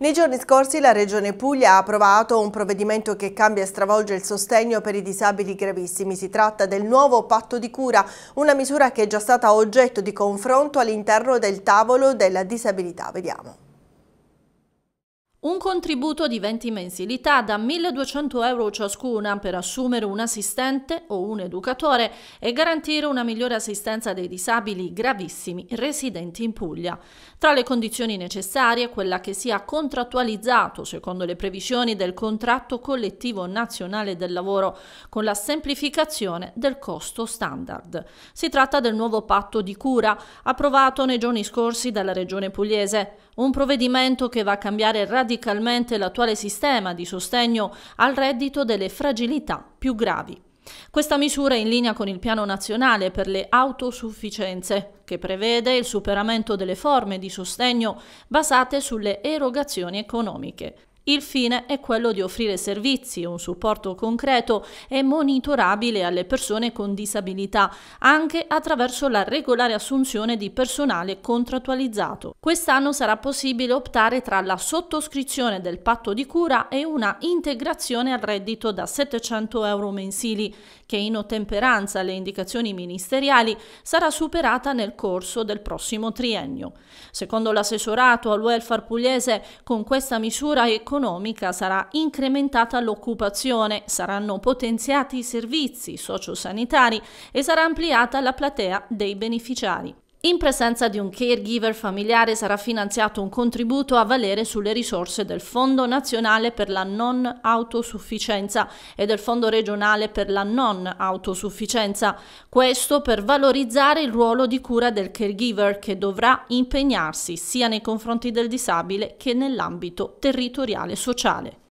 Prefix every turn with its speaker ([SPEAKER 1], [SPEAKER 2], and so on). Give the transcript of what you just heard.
[SPEAKER 1] Nei giorni scorsi la Regione Puglia ha approvato un provvedimento che cambia e stravolge il sostegno per i disabili gravissimi. Si tratta del nuovo patto di cura, una misura che è già stata oggetto di confronto all'interno del tavolo della disabilità. Vediamo
[SPEAKER 2] contributo di 20 mensilità da 1.200 euro ciascuna per assumere un assistente o un educatore e garantire una migliore assistenza dei disabili gravissimi residenti in Puglia. Tra le condizioni necessarie quella che sia contrattualizzato secondo le previsioni del contratto collettivo nazionale del lavoro con la semplificazione del costo standard. Si tratta del nuovo patto di cura approvato nei giorni scorsi dalla Regione pugliese, un provvedimento che va a cambiare radicalmente radicalmente l'attuale sistema di sostegno al reddito delle fragilità più gravi. Questa misura è in linea con il Piano nazionale per le autosufficienze, che prevede il superamento delle forme di sostegno basate sulle erogazioni economiche. Il fine è quello di offrire servizi, un supporto concreto e monitorabile alle persone con disabilità, anche attraverso la regolare assunzione di personale contrattualizzato. Quest'anno sarà possibile optare tra la sottoscrizione del patto di cura e una integrazione al reddito da 700 euro mensili, che in ottemperanza alle indicazioni ministeriali sarà superata nel corso del prossimo triennio. Secondo l'assessorato al welfare pugliese, con questa misura è economica sarà incrementata l'occupazione, saranno potenziati i servizi sociosanitari e sarà ampliata la platea dei beneficiari. In presenza di un caregiver familiare sarà finanziato un contributo a valere sulle risorse del Fondo nazionale per la non autosufficienza e del Fondo regionale per la non autosufficienza, questo per valorizzare il ruolo di cura del caregiver che dovrà impegnarsi sia nei confronti del disabile che nell'ambito territoriale sociale.